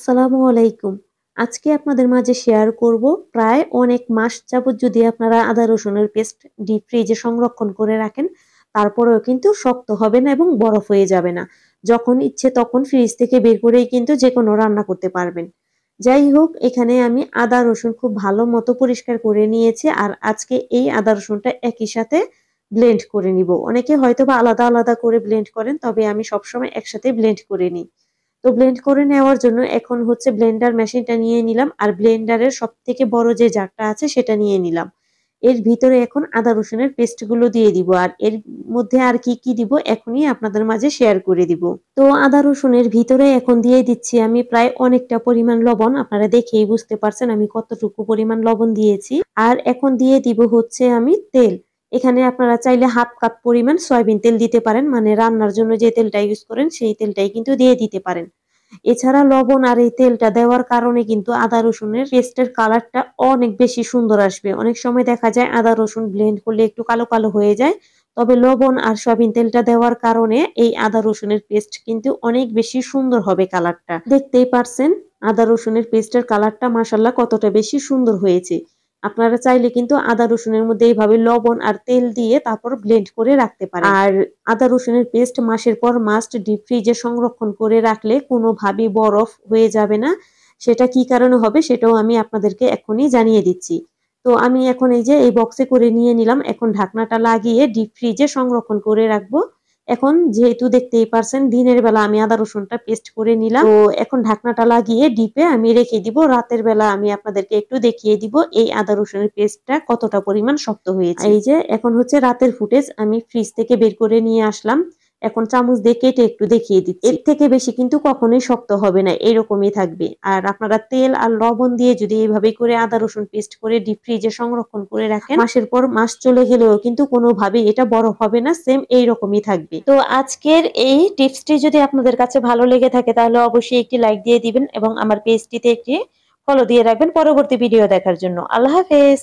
আসসালামু আলাইকুম আজকে আপনাদের মাঝে শেয়ার করব প্রায় অনেক মাস যাবত যদি আপনারা আদা রসুনের পেস্ট ডিপ ফ্রিজে সংরক্ষণ করে রাখেন তারপরেও কিন্তু শক্ত হবে না এবং বরফ হয়ে যাবে না যখন ইচ্ছে তখন ফ্রিজ থেকে বের করেই কিন্তু যে কোনো রান্না করতে পারবেন যাই হোক এখানে আমি আদা রসুন খুব ভালো মতো পরিষ্কার করে নিয়েছি আর আজকে এই আদা রসুনটা একই সাথে ব্লেন্ড করে নিব অনেকে হয়তো বা আলাদা আলাদা করে ব্লেন্ড করেন তবে আমি সবসময় একসাথে ব্লেন্ড করে নিই তো ব্লেন্ড করে নেওয়ার জন্য এখন হচ্ছে ব্লেন্ডার মেশিনটা নিয়ে নিলাম আর ব্লেন্ডারের সব থেকে বড় যে জারটা আছে সেটা নিয়ে নিলাম এর ভিতরে এখন আদা রসুনের পেস্টগুলো দিয়ে দিব আর এর মধ্যে আর কি কি দিব এখনই আপনাদের মাঝে শেয়ার করে দিব তো আদা রসুনের ভিতরে এখন দিয়ে দিচ্ছি আমি প্রায় অনেকটা পরিমাণ লবণ আপনারা দেখেই বুঝতে পারছেন আমি কতটুকু পরিমাণ লবণ দিয়েছি আর এখন দিয়ে দিব হচ্ছে আমি তেল এখানে আপনারা চাইলে হাফ কাপ পরিমাণ সয়াবিন তেল দিতে পারেন মানে রান্নার জন্য যে তেলটা ইউজ করেন সেই তেলটাই কিন্তু দিয়ে দিতে পারেন এছাড়া লবণ আর এই তেলটা দেওয়ার কারণে কিন্তু আদা রসুনের পেস্টের কালারটা অনেক বেশি সুন্দর আসবে অনেক সময় দেখা যায় আদা রসুন ব্লেন্ড করলে একটু কালো কালো হয়ে যায় তবে লবণ আর সয়াবিন তেলটা দেওয়ার কারণে এই আদা রসুনের পেস্ট কিন্তু অনেক বেশি সুন্দর হবে কালারটা দেখতেই পারছেন আদা রসুনের পেস্টের কালারটা মাসাল্লাহ কতটা বেশি সুন্দর হয়েছে আপনারা চাইলে কিন্তু আদা রসুনের মধ্যে এইভাবে লবণ আর তেল দিয়ে তারপর ব্লেন্ড করে রাখতে পারেন আর আদা রসুনের পেস্ট মাসের পর মাস্ট ডিপ ফ্রিজে সংরক্ষণ করে রাখলে কোনোভাবেই বরফ হয়ে যাবে না সেটা কি কারণে হবে সেটাও আমি আপনাদেরকে এখনই জানিয়ে দিচ্ছি তো আমি এখন এই যে এই বক্সে করে নিয়ে নিলাম এখন ঢাকনাটা লাগিয়ে ডিপ ফ্রিজে সংরক্ষণ করে রাখবো এখন যেহেতু দেখতেই পারছেন দিনের বেলা আমি আদা রসুনটা পেস্ট করে নিলাম তো এখন ঢাকনাটা লাগিয়ে ডিপে আমি রেখে দিব রাতের বেলা আমি আপনাদেরকে একটু দেখিয়ে দিব এই আদা রসুনের পেস্টটা কতটা পরিমাণ শক্ত হয়েছে এই যে এখন হচ্ছে রাতের ফুটেজ আমি ফ্রিজ থেকে বের করে নিয়ে আসলাম এখন চামচ দিয়ে কেটে একটু দেখিয়ে দিচ্ছি এর থেকে বেশি কিন্তু কখনোই শক্ত হবে না এরকমই থাকবে আর আপনারা তেল আর লবণ দিয়ে যদি এইভাবে করে আদা রসুন পেস্ট করে ডিপ ফ্রিজে সংরক্ষণ করে রাখেন মাসের পর মাস চলে গেলেও কিন্তু কোনোভাবে এটা বড় হবে না সেম এইরকমই থাকবে তো আজকের এই টিপসটি যদি আপনাদের কাছে ভালো লেগে থাকে তাহলে অবশ্যই একটি লাইক দিয়ে দিবেন এবং আমার পেজটিতে একটি ফলো দিয়ে রাখবেন পরবর্তী ভিডিও দেখার জন্য আল্লাহ হাফেজ